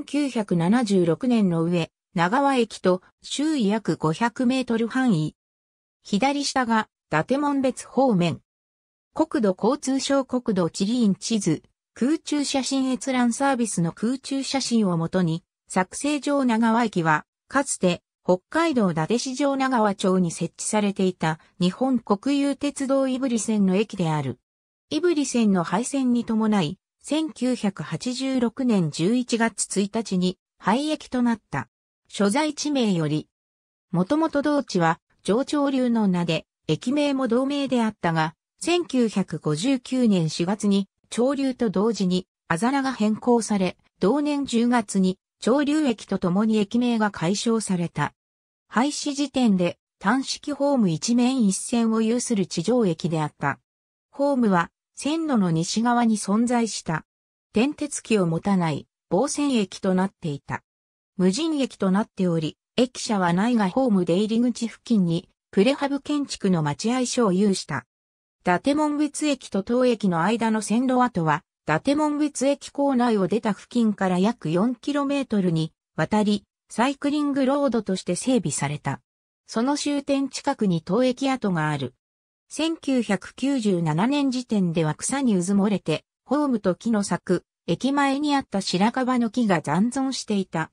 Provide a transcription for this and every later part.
1976年の上、長和駅と周囲約500メートル範囲。左下が、伊達門別方面。国土交通省国土地理院地図、空中写真閲覧サービスの空中写真をもとに、作成上長和駅は、かつて、北海道伊達市上長和町に設置されていた日本国有鉄道イブリ線の駅である。イブリ線の廃線に伴い、1986年11月1日に廃駅となった。所在地名より、もともと同地は上潮流の名で、駅名も同名であったが、1959年4月に潮流と同時にあざらが変更され、同年10月に潮流駅とともに駅名が解消された。廃止時点で単式ホーム一面一線を有する地上駅であった。ホームは線路の西側に存在した。電鉄機を持たない防線駅となっていた。無人駅となっており、駅舎はないがホーム出入り口付近にプレハブ建築の待合所を有した。伊達門別駅と当駅の間の線路跡は、伊達門別駅構内を出た付近から約 4km に渡り、サイクリングロードとして整備された。その終点近くに当駅跡がある。1997年時点では草にうずもれて、ホームと木の柵、駅前にあった白樺の木が残存していた。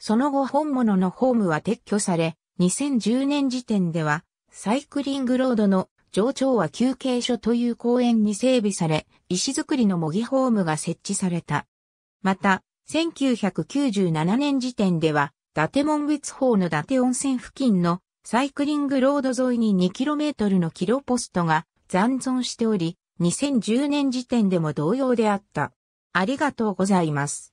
その後本物のホームは撤去され、2010年時点では、サイクリングロードの上長は休憩所という公園に整備され、石造りの模擬ホームが設置された。また、1997年時点では、伊達門別法の伊達温泉付近のサイクリングロード沿いに 2km のキロポストが残存しており、2010年時点でも同様であった。ありがとうございます。